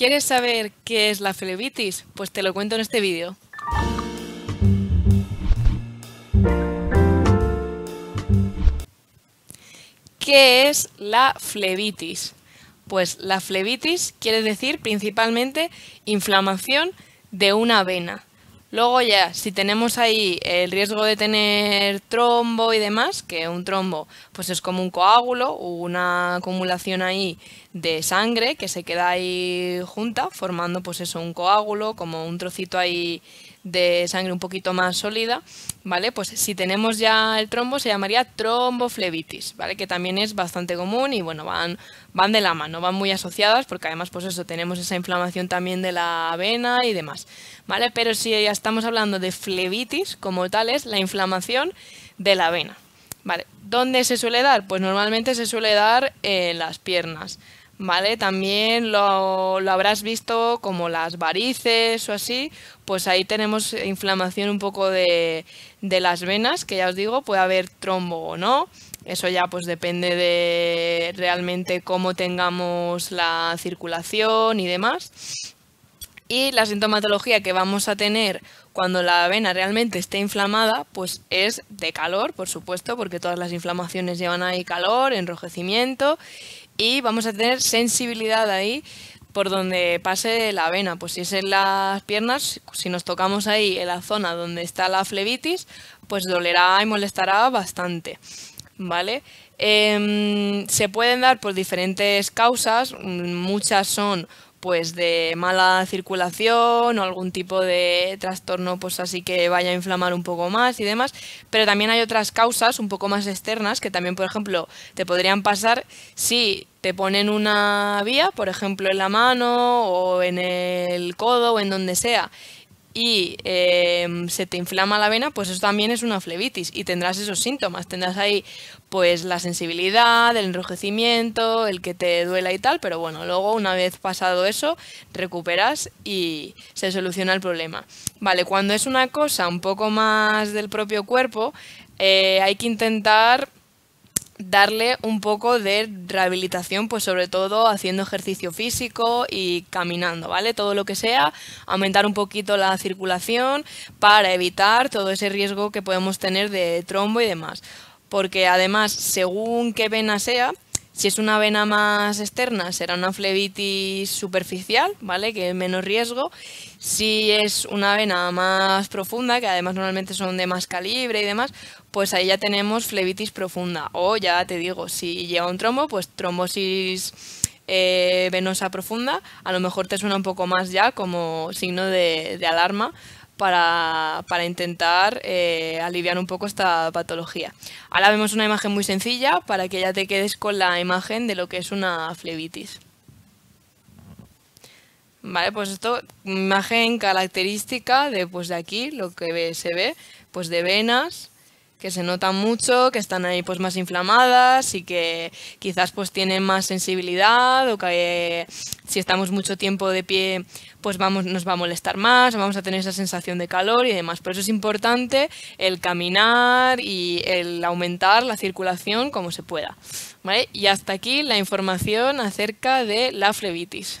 ¿Quieres saber qué es la flebitis? Pues te lo cuento en este vídeo. ¿Qué es la flebitis? Pues la flebitis quiere decir principalmente inflamación de una vena. Luego ya, si tenemos ahí el riesgo de tener trombo y demás, que un trombo pues es como un coágulo, una acumulación ahí de sangre que se queda ahí junta, formando pues eso, un coágulo, como un trocito ahí de sangre un poquito más sólida, ¿vale? Pues si tenemos ya el trombo se llamaría tromboflebitis, ¿vale? Que también es bastante común y bueno, van, van de la mano, van muy asociadas porque además pues eso, tenemos esa inflamación también de la vena y demás, ¿vale? Pero si estamos hablando de flebitis, como tal es la inflamación de la vena. Vale, ¿dónde se suele dar? Pues normalmente se suele dar en las piernas. ¿Vale? También lo, lo, habrás visto como las varices o así, pues ahí tenemos inflamación un poco de, de las venas, que ya os digo, puede haber trombo o no. Eso ya pues depende de realmente cómo tengamos la circulación y demás. Y la sintomatología que vamos a tener cuando la vena realmente esté inflamada, pues es de calor, por supuesto, porque todas las inflamaciones llevan ahí calor, enrojecimiento, y vamos a tener sensibilidad ahí por donde pase la vena. Pues si es en las piernas, si nos tocamos ahí en la zona donde está la flebitis, pues dolerá y molestará bastante. ¿Vale? Em, se pueden dar por diferentes causas, mm, muchas son pues de mala circulación o algún tipo de trastorno pues así que vaya a inflamar un poco más y demás, pero también hay otras causas un poco más externas que también, por ejemplo, te podrían pasar si te ponen una vía, por ejemplo, en la mano o en el codo o en donde sea, y em, se te inflama la vena, pues eso también es una flebitis y tendrás esos síntomas. Tendrás ahí pues la sensibilidad, el enrojecimiento, el que te duela y tal, pero bueno, luego una vez pasado eso, recuperas y se soluciona el problema. Vale, cuando es una cosa un poco más del propio cuerpo, eh, hay que intentar darle un poco de rehabilitación, pues sobre todo haciendo ejercicio físico y caminando, ¿vale? Todo lo que sea, aumentar un poquito la circulación para evitar todo ese riesgo que podemos tener de trombo y demás. Porque además, según qué vena sea, si es una vena más externa, será una flebitis superficial, ¿vale? Que es menos riesgo. Si es una vena más profunda, que además normalmente son de más calibre y demás, pues ahí ya tenemos flebitis profunda. O ya te digo, si lleva un trombo, pues trombosis eh, venosa profunda. A lo mejor te suena un poco más ya como signo de alarma para, intentar eh, aliviar un poco esta patología. Ahora vemos una imagen muy sencilla para que ya te quedes con la imagen de lo que es una flebitis. Vale, pues esto, imagen característica de, pues, de aquí, lo que se ve, pues de venas, que se notan mucho, que están ahí pues más inflamadas y que quizás pues tienen más sensibilidad o que si estamos mucho tiempo de pie pues vamos, nos va a molestar más, vamos a tener esa sensación de calor y demás. Por eso es importante el caminar y el aumentar la circulación como se pueda. Y hasta aquí la información acerca de la flebitis.